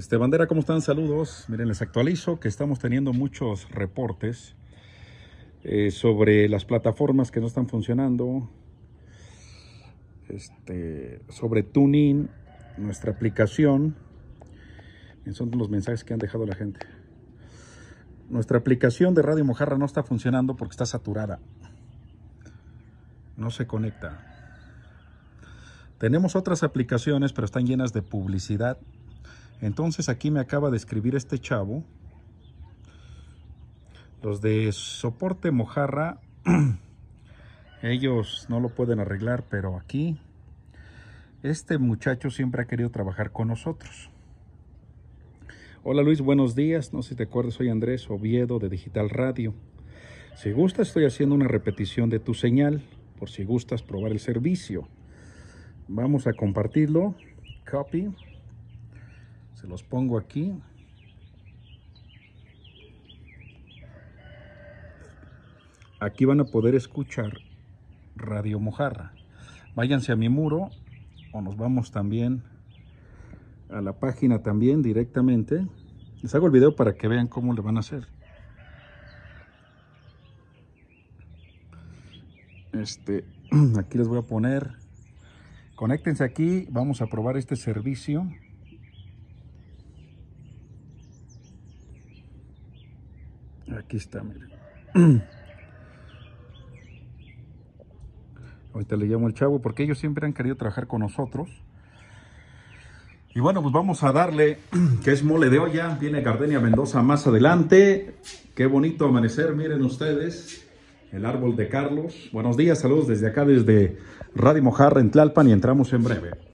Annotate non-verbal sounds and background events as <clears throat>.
Este, bandera, ¿cómo están? Saludos. Miren, les actualizo que estamos teniendo muchos reportes eh, sobre las plataformas que no están funcionando. Este, sobre TuneIn, nuestra aplicación. Son los mensajes que han dejado la gente. Nuestra aplicación de Radio Mojarra no está funcionando porque está saturada. No se conecta. Tenemos otras aplicaciones, pero están llenas de publicidad entonces aquí me acaba de escribir este chavo. Los de soporte mojarra, <clears throat> ellos no lo pueden arreglar, pero aquí este muchacho siempre ha querido trabajar con nosotros. Hola Luis, buenos días. No sé si te acuerdas, soy Andrés Oviedo de Digital Radio. Si gusta, estoy haciendo una repetición de tu señal, por si gustas probar el servicio. Vamos a compartirlo. Copy se los pongo aquí aquí van a poder escuchar Radio Mojarra váyanse a mi muro o nos vamos también a la página también directamente les hago el video para que vean cómo le van a hacer este <clears throat> aquí les voy a poner conéctense aquí vamos a probar este servicio Aquí está, miren. <clears throat> Ahorita le llamo al chavo porque ellos siempre han querido trabajar con nosotros. Y bueno, pues vamos a darle, <clears throat> que es mole de olla, viene Gardenia Mendoza más adelante. Qué bonito amanecer, miren ustedes, el árbol de Carlos. Buenos días, saludos desde acá, desde Radio Mojarra en Tlalpan y entramos en breve.